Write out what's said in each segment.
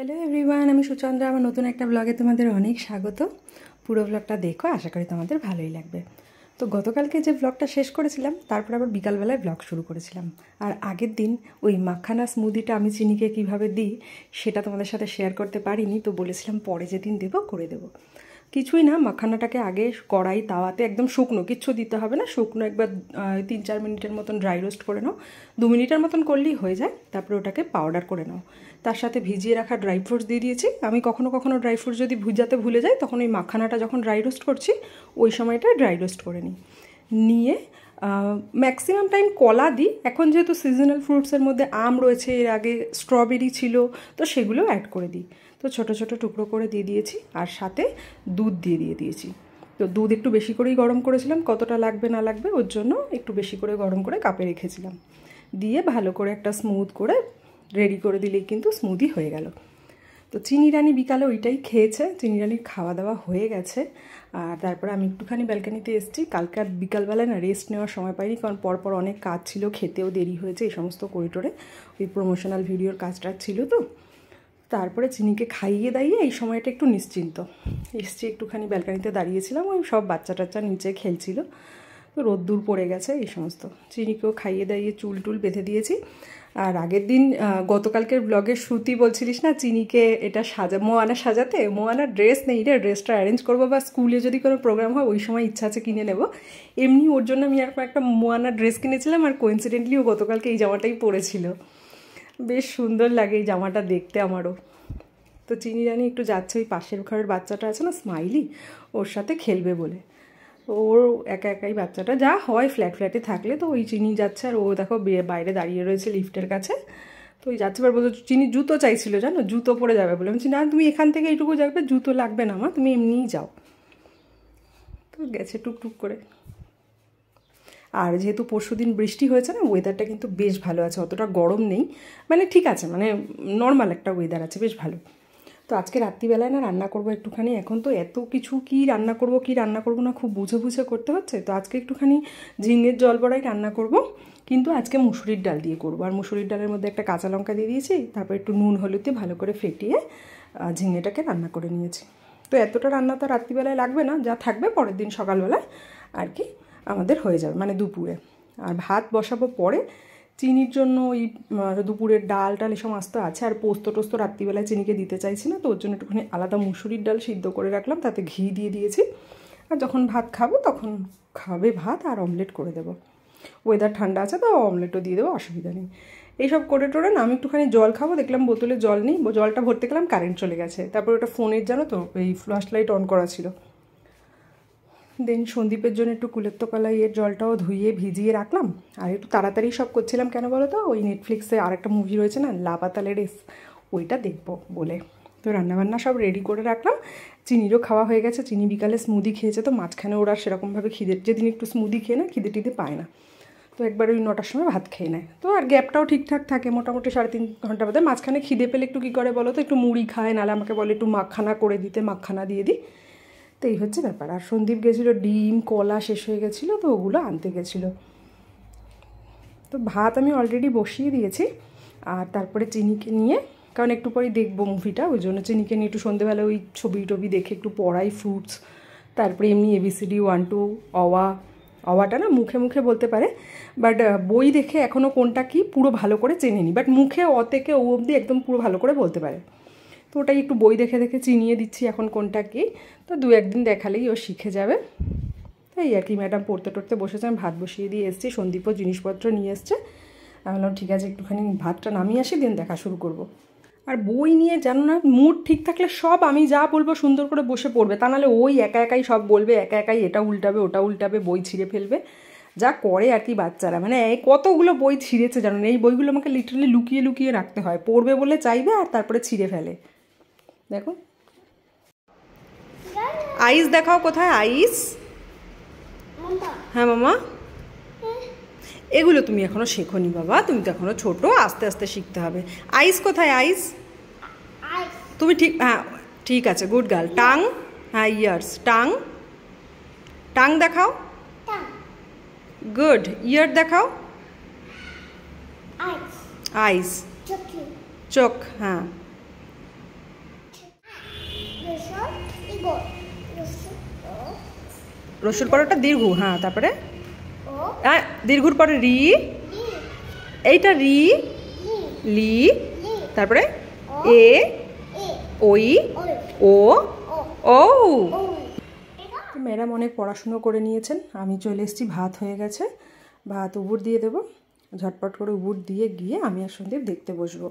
Hello everyone আমি সুচন্দ্রা আমার নতুন একটা ব্লগে তোমাদের অনেক স্বাগত পুরো ব্লগটা দেখো আশা করি তোমাদের ভালোই লাগবে তো গতকালকে যে ব্লগটা শেষ করেছিলাম তারপর আবার বিকালবেলায় ব্লগ শুরু করেছিলাম আর আগের দিন ওই মাখানা স্মুদিটা আমি চিনিকে কিভাবে দিই সেটা তোমাদের সাথে শেয়ার করতে পারিনি তো বলেছিলাম পরে যেদিন দেবো করে দেবো কিছুই না মাখানাটাকে আগে কড়াই তাওয়াতে একদম শুকনো কিচ্ছু দিতে হবে না শুকনো একবার তিন চার মিনিটের মতন ড্রাই রোস্ট করে নাও দু মিনিটের মতন করলেই হয়ে যায় তারপরে ওটাকে পাউডার করে নাও তার সাথে ভিজিয়ে রাখা ড্রাই ফ্রুটস দিয়ে দিয়েছি আমি কখনো কখনো ড্রাই ফ্রুটস যদি ভুজাতে ভুলে যাই তখন ওই মাখানাটা যখন ড্রাই রোস্ট করছি ওই সময়টা ড্রাই রোস্ট করে নিই নিয়ে ম্যাক্সিমাম টাইম কলা দিই এখন যেহেতু সিজনাল ফ্রুটসের মধ্যে আম রয়েছে এর আগে স্ট্রবেরি ছিল তো সেগুলো অ্যাড করে দিই তো ছোট ছোট টুকরো করে দিয়ে দিয়েছি আর সাথে দুধ দিয়ে দিয়ে দিয়েছি তো দুধ একটু বেশি করেই গরম করেছিলাম কতটা লাগবে না লাগবে ওর জন্য একটু বেশি করে গরম করে কাপে রেখেছিলাম দিয়ে ভালো করে একটা স্মুথ করে রেডি করে দিলেই কিন্তু স্মুদি হয়ে গেল তো চিনি রানী বিকালে ওইটাই খেয়েছে চিনি রানির খাওয়া দাওয়া হয়ে গেছে আর তারপরে আমি একটুখানি ব্যালকানিতে এসেছি কালকে আর বিকালবেলায় না রেস্ট নেওয়ার সময় পাইনি কারণ পরপর অনেক কাজ ছিল খেতেও দেরি হয়েছে এই সমস্ত করিডোরে ওই প্রমোশনাল ভিডিওর কাজটা ছিল তো তারপরে চিনিকে খাইয়ে দাইয়ে এই সময়টা একটু নিশ্চিন্ত এসছি একটুখানি ব্যালকানিতে দাঁড়িয়েছিলাম ওই সব বাচ্চা টাচ্চা নিচে খেলছিল তো রোদ্দুর পড়ে গেছে এই সমস্ত চিনিকেও খাইয়ে দাইয়ে চুল টুল বেঁধে দিয়েছি আর আগের দিন গতকালকের ব্লগে শ্রুতি বলছিলিস না চিনিকে এটা সাজা মোয়ানা সাজাতে মোয়ানা ড্রেস নেই রে ড্রেসটা অ্যারেঞ্জ করবো বা স্কুলে যদি কোনো প্রোগ্রাম হয় ওই সময় ইচ্ছা আছে কিনে নেব এমনি ওর জন্য আমি এরকম একটা মোয়ানা ড্রেস কিনেছিলাম আর কোইন্সিডেন্টলি ও গতকালকে এই জামাটাই পরেছিল বেশ সুন্দর লাগে এই জামাটা দেখতে আমারও তো চিনি জানি একটু যাচ্ছে ওই পাশের ঘরের বাচ্চাটা আছে না স্মাইলি ওর সাথে খেলবে বলে ওর একা একাই বাচ্চাটা যা হয় ফ্ল্যাট ফ্ল্যাটে থাকলে তো ওই চিনি যাচ্ছে আর ও দেখো বাইরে দাঁড়িয়ে রয়েছে লিফটের কাছে তো ওই যাচ্ছে বলতো চিনি জুতো চাইছিল জানো জুতো পরে যাবে বলে আমি না তুমি এখান থেকে এইটুকু যাবে জুতো লাগবে না মা তুমি এমনিই যাও তো গেছে টুকটুক করে আর যেহেতু পরশু দিন বৃষ্টি হয়েছে না ওয়েদারটা কিন্তু বেশ ভালো আছে অতটা গরম নেই মানে ঠিক আছে মানে নর্মাল একটা ওয়েদার আছে বেশ ভালো তো আজকে রাত্রিবেলায় না রান্না করব একটুখানি এখন তো এত কিছু কি রান্না করব কি রান্না করব না খুব বুঝে বুঝে করতে হচ্ছে তো আজকে একটুখানি ঝিঙের জল বড়াই রান্না করব কিন্তু আজকে মুসুরির ডাল দিয়ে করব আর মুসুরির ডালের মধ্যে একটা কাঁচা লঙ্কা দিয়ে দিয়েছি তারপর একটু নুন হলুদ দিয়ে ভালো করে ফেটিয়ে ঝিঙেটাকে রান্না করে নিয়েছি তো এতটা রান্না তো রাত্রিবেলায় লাগবে না যা থাকবে পরের দিন সকালবেলায় আর কি আমাদের হয়ে যাবে মানে দুপুরে আর ভাত বসাবো পরে চিনির জন্য ওই দুপুরের ডাল টাল এসব আস্ত আছে আর পোস্ত টোস্ত রাত্রিবেলায় চিনিকে দিতে চাইছি না তো ওর জন্য একটুখানি আলাদা মুসুরির ডাল সিদ্ধ করে রাখলাম তাতে ঘি দিয়ে দিয়েছি আর যখন ভাত খাবো তখন খাবে ভাত আর অমলেট করে দেবো ওয়েদার ঠান্ডা আছে তো অমলেটও দিয়ে দেবো অসুবিধা নেই এইসব করে টোরে না আমি একটুখানি জল খাবো দেখলাম বোতলে জল নেই জলটা ভরতে গেলাম কারেন্ট চলে গেছে তারপর ওটা ফোনের জানো তো এই ফ্ল্যাশ লাইট অন করা ছিল দেন সন্দীপের জন্য একটু কুলেত্ত কলাইয়ের জলটাও ধুইয়ে ভিজিয়ে রাখলাম আর একটু তাড়াতাড়ি সব করছিলাম কেন বলো তো ওই নেটফ্লিক্সে আর একটা মুভি রয়েছে না লাপাতালে রেস ওইটা দেখবো বলে তো রান্নাবান্না সব রেডি করে রাখলাম চিনিরও খাওয়া হয়ে গেছে চিনি বিকালে স্মুদি খেয়েছে তো মাঝখানে ওরা সেরকমভাবে খিদে যেদিন একটু স্মুদি খেয়ে না খিদে টিদে পায় না তো একবার ওই নটার সময় ভাত খেয়ে নেয় তো আর গ্যাপটাও ঠিকঠাক থাকে মোটামুটি সাড়ে তিন ঘন্টা বাদে মাঝখানে খিদে পেলে একটু কী করে বলো তো একটু মুড়ি খায় নাহলে আমাকে বলে একটু মাখানা করে দিতে মাখানা দিয়ে দিই তো এই হচ্ছে ব্যাপার আর সন্দীপ গেছিলো ডিম কলা শেষ হয়ে গেছিলো তো ওগুলো আনতে গেছিলো তো ভাত আমি অলরেডি বসিয়ে দিয়েছি আর তারপরে চিনিকে নিয়ে কারণ একটু পরেই দেখবো মুভিটা ওই জন্য চিনিকে নিয়ে একটু সন্ধেবেলা ওই ছবি টবি দেখে একটু পড়াই ফ্রুটস তারপরে এমনি এবিসিডি ওয়ান টু অওয়া অওয়াটা না মুখে মুখে বলতে পারে বাট বই দেখে এখনও কোনটা কি পুরো ভালো করে চেনে নি বাট মুখে অ থেকে ও অবধি একদম পুরো ভালো করে বলতে পারে তো ওটাই একটু বই দেখে দেখে চিনিয়ে দিচ্ছি এখন কোনটা কী তো দু একদিন দেখালেই ও শিখে যাবে তাই আর কি ম্যাডাম পড়তে টড়তে বসেছে আমি ভাত বসিয়ে দিয়ে এসেছি সন্দীপও জিনিসপত্র নিয়ে এসছে আমি বললাম ঠিক আছে একটুখানি ভাতটা নামিয়ে আসি দিন দেখা শুরু করব। আর বই নিয়ে জানো না মুড ঠিক থাকলে সব আমি যা বলবো সুন্দর করে বসে পড়বে তা নাহলে ওই একা একাই সব বলবে একা একাই এটা উল্টাবে ওটা উল্টাবে বই ছিঁড়ে ফেলবে যা করে আর কি বাচ্চারা মানে এই কতগুলো বই ছিঁড়েছে জানো এই বইগুলো আমাকে লিটারালি লুকিয়ে লুকিয়ে রাখতে হয় পড়বে বলে চাইবে আর তারপরে ছিঁড়ে ফেলে দেখো আইস দেখাও কোথায় আইস হ্যাঁ মামা এগুলো তুমি এখনো শেখোনি বাবা তুমি তো এখনো ছোট আস্তে আস্তে শিখতে হবে আইস কোথায় আইস তুমি ঠিক হ্যাঁ ঠিক আছে গুড গার্ল ইয়ে। টাং হ্যাঁ ইয়ার্স টাং টাং দেখাও গুড ইয়ার দেখাও আইস চোখ হ্যাঁ রসুর পরে ওটা দীর্ঘ হ্যাঁ তারপরে হ্যাঁ পরে রি এইটা রি লি তারপরে এ ওই ও ও ম্যাডাম অনেক পড়াশুনো করে নিয়েছেন আমি চলে এসেছি ভাত হয়ে গেছে ভাত উবুর দিয়ে দেবো ঝটপট করে উবুট দিয়ে গিয়ে আমি আর সন্দীপ দেখতে বসবো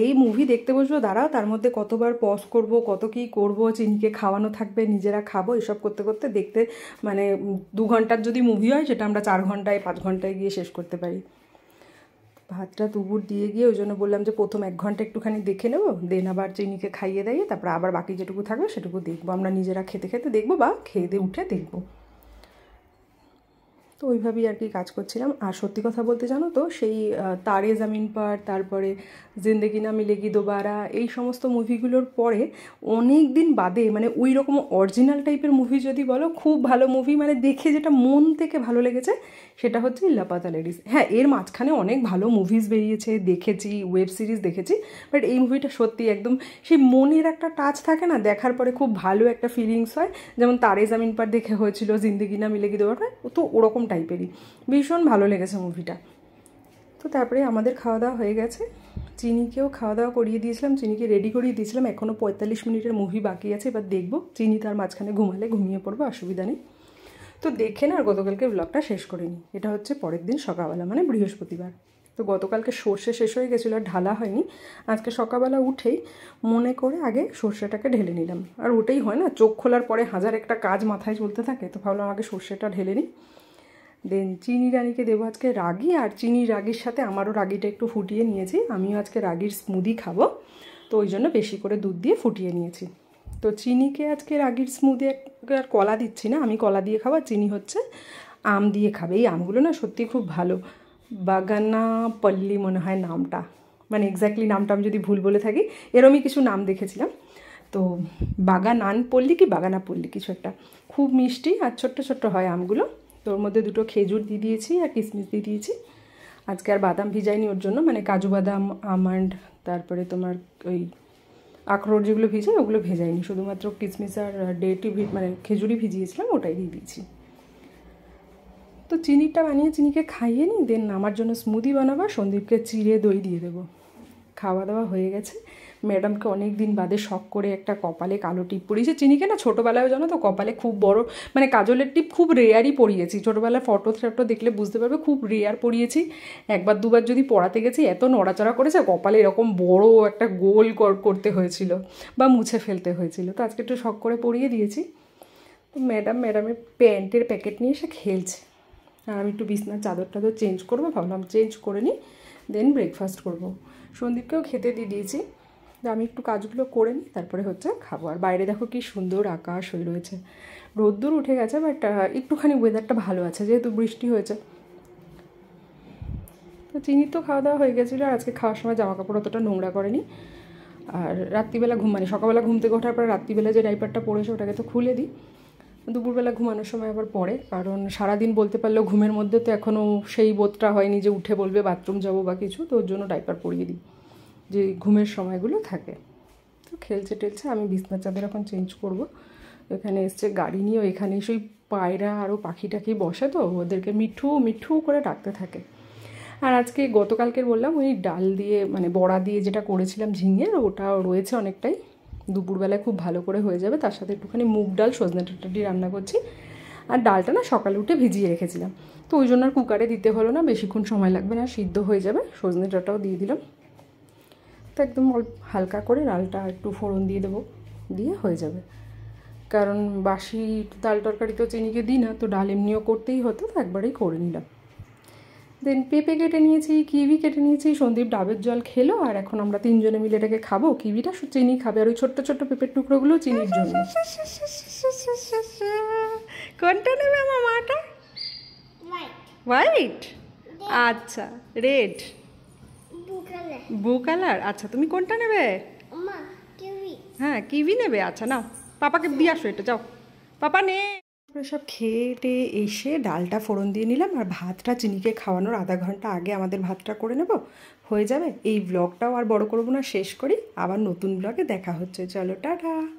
এই মুভি দেখতে বসবো দাঁড়াও তার মধ্যে কতবার পজ করব কত কি করব চিনিকে খাওয়ানো থাকবে নিজেরা খাবো এসব করতে করতে দেখতে মানে দু ঘন্টার যদি মুভি হয় সেটা আমরা চার ঘন্টায় পাঁচ ঘন্টায় গিয়ে শেষ করতে পারি ভাতটা তুবুর দিয়ে গিয়ে ওই জন্য বললাম যে প্রথম এক ঘন্টা একটুখানি দেখে নেবো দেন আবার চিনিকে খাইয়ে দিয়ে তারপর আবার বাকি যেটুকু থাকবে সেটুকু দেখবো আমরা নিজেরা খেতে খেতে দেখবো বা খেয়ে দিয়ে উঠে দেখবো তো ওইভাবেই আর কি কাজ করছিলাম আর সত্যি কথা বলতে জানো তো সেই তারে জামিন পার তারপরে জিন্দেগি না মিলেগি দোবারা এই সমস্ত মুভিগুলোর পরে অনেক দিন বাদে মানে ওই রকম অরিজিনাল টাইপের মুভি যদি বলো খুব ভালো মুভি মানে দেখে যেটা মন থেকে ভালো লেগেছে সেটা হচ্ছে ইল্লাপাতা লেডিস হ্যাঁ এর মাঝখানে অনেক ভালো মুভিজ বেরিয়েছে দেখেছি ওয়েব সিরিজ দেখেছি বাট এই মুভিটা সত্যি একদম সেই মনের একটা টাচ থাকে না দেখার পরে খুব ভালো একটা ফিলিংস হয় যেমন তারে জামিন পার দেখে হয়েছিল জিন্দেগি না মিলে কি দেওয়ার তো ওরকম টাইপেরই ভীষণ ভালো লেগেছে মুভিটা তো তারপরে আমাদের খাওয়া দাওয়া হয়ে গেছে চিনিকেও খাওয়া দাওয়া করিয়ে দিয়েছিলাম চিনিকে রেডি করিয়ে দিয়েছিলাম এখনও পঁয়তাল্লিশ মিনিটের মুভি বাকি আছে এবার দেখবো চিনি তার মাঝখানে ঘুমালে ঘুমিয়ে পড়বো অসুবিধা নেই তো দেখে না আর গতকালকে ব্লগটা শেষ করিনি এটা হচ্ছে পরের দিন সকালবেলা মানে বৃহস্পতিবার তো গতকালকে সর্ষে শেষ হয়ে গেছিলো আর ঢালা হয়নি আজকে সকালবেলা উঠেই মনে করে আগে সর্ষেটাকে ঢেলে নিলাম আর ওটাই হয় না চোখ খোলার পরে হাজার একটা কাজ মাথায় চলতে থাকে তো ভাবলাম আগে সর্ষেটা ঢেলে নিই দেন চিনি রানিকে দেবো আজকে রাগি আর চিনি রাগির সাথে আমারও রাগিটা একটু ফুটিয়ে নিয়েছি আমিও আজকে রাগির স্মুদি খাবো তো ওই জন্য বেশি করে দুধ দিয়ে ফুটিয়ে নিয়েছি তো চিনিকে আজকে রাগির স্মুদি আর কলা দিচ্ছি না আমি কলা দিয়ে খাবার চিনি হচ্ছে আম দিয়ে খাবে এই আমগুলো না সত্যি খুব ভালো বাগানা পল্লি মনে হয় নামটা মানে এক্স্যাক্টলি নামটা আমি যদি ভুল বলে থাকি এরমই কিছু নাম দেখেছিলাম তো বাগানান পল্লি কি বাগানা পল্লি কিছু একটা খুব মিষ্টি আর ছোট্ট ছোট্ট হয় আমগুলো তো ওর মধ্যে দুটো খেজুর দিয়ে দিয়েছি আর কিশমিশ দিয়ে দিয়েছি আজকে আর বাদাম ভিজাইনি ওর জন্য মানে কাজু বাদাম আমন্ড তারপরে তোমার ওই আখরোট যেগুলো ভিজে ওগুলো ভেজাইনি শুধুমাত্র কিসমিস আর ভি মানে খেজুরি ভিজিয়েছিলাম ওটাই দিয়ে দিয়েছি তো চিনিটা বানিয়ে চিনিকে খাইয়ে নিই দেন আমার জন্য স্মুদি বানাবো সন্দীপকে চিড়ে দই দিয়ে দেবো খাওয়া দাওয়া হয়ে গেছে ম্যাডামকে অনেক দিন বাদে শখ করে একটা কপালে কালো টিপ পরিয়েছে চিনি না ছোটোবেলায় জানো তো কপালে খুব বড় মানে কাজলের টিপ খুব রেয়ারই পরিয়েছি ছোটোবেলায় ফটো থ্রাটো দেখলে বুঝতে পারবে খুব রেয়ার পরিয়েছি একবার দুবার যদি পড়াতে গেছি এত নড়াচড়া করেছে কপালে এরকম বড় একটা গোল করতে হয়েছিল বা মুছে ফেলতে হয়েছিল তো আজকে একটু শখ করে পরিয়ে দিয়েছি তো ম্যাডাম ম্যাডামের প্যান্টের প্যাকেট নিয়ে এসে খেলছে আর আমি একটু বিছনার চাদর টাদর চেঞ্জ করবো ভাবলাম চেঞ্জ করে নিই দেন ব্রেকফাস্ট করবো সন্দীপকেও খেতে দিয়ে দিয়েছি তো আমি একটু কাজগুলো করে নিই তারপরে হচ্ছে খাবো আর বাইরে দেখো কি সুন্দর আকাশ হয়ে রয়েছে রোদ্দুর উঠে গেছে বাট একটুখানি ওয়েদারটা ভালো আছে যেহেতু বৃষ্টি হয়েছে তো চিনি তো খাওয়া দাওয়া হয়ে গেছিলো আর আজকে খাওয়ার সময় জামা কাপড় অতটা নোংরা করেনি আর রাত্রিবেলা ঘুম মানে সকালবেলা ঘুম থেকে ওঠার পর রাত্রিবেলা যে ডাইপারটা পড়েছে ওটাকে তো খুলে দিই দুপুরবেলা ঘুমানোর সময় আবার পড়ে কারণ সারাদিন বলতে পারলেও ঘুমের মধ্যে তো এখনও সেই বোধটা হয়নি যে উঠে বলবে বাথরুম যাবো বা কিছু তো ওর জন্য ডাইপার পরিয়ে দিই যে ঘুমের সময়গুলো থাকে তো খেলছে টেলছে আমি বিছনা চাদর এখন চেঞ্জ করব এখানে এসছে গাড়ি নিয়েও এখানে সেই পায়রা আরও পাখি টাখি বসে তো ওদেরকে মিঠু মিঠু করে ডাকতে থাকে আর আজকে গতকালকে বললাম ওই ডাল দিয়ে মানে বড়া দিয়ে যেটা করেছিলাম ঝিঙের ওটা রয়েছে অনেকটাই দুপুরবেলায় খুব ভালো করে হয়ে যাবে তার সাথে একটুখানি মুগ ডাল সজনে ডাঁটাটি রান্না করছি আর ডালটা না সকালে উঠে ভিজিয়ে রেখেছিলাম তো ওই জন্য আর কুকারে দিতে হলো না বেশিক্ষণ সময় লাগবে না সিদ্ধ হয়ে যাবে সজনে ডাঁটাও দিয়ে দিলাম তো একদম হালকা করে ডালটা একটু ফোড়ন দিয়ে দেবো দিয়ে হয়ে যাবে কারণ বাসি ডাল তরকারি তো চিনিকে দিই না তো ডাল এমনিও করতেই হতো তো একবারেই করে নিলাম দেন পেঁপে কেটে নিয়েছি কিউই কেটে নিয়েছি সন্দীপ ডাবের জল খেলো আর এখন আমরা তিনজনে মিলে এটাকে খাবো কিউইটা চিনি খাবে আর ওই ছোট্ট ছোট্ট পেঁপের টুকরোগুলো চিনির জন্য কোনটা নেবে আমার মাটা হোয়াইট আচ্ছা রেড ব্লু কালার আচ্ছা তুমি কোনটা নেবে হ্যাঁ কিউই নেবে আচ্ছা নাও পাপাকে দিয়ে আসো এটা যাও পাপা নে সব খেয়ে এসে ডালটা ফোড়ন দিয়ে নিলাম আর ভাতটা চিনিকে খাওয়ানোর আধা ঘন্টা আগে আমাদের ভাতটা করে নেব হয়ে যাবে এই ব্লগটাও আর বড় করবো না শেষ করি আবার নতুন ব্লগে দেখা হচ্ছে চলো টাটা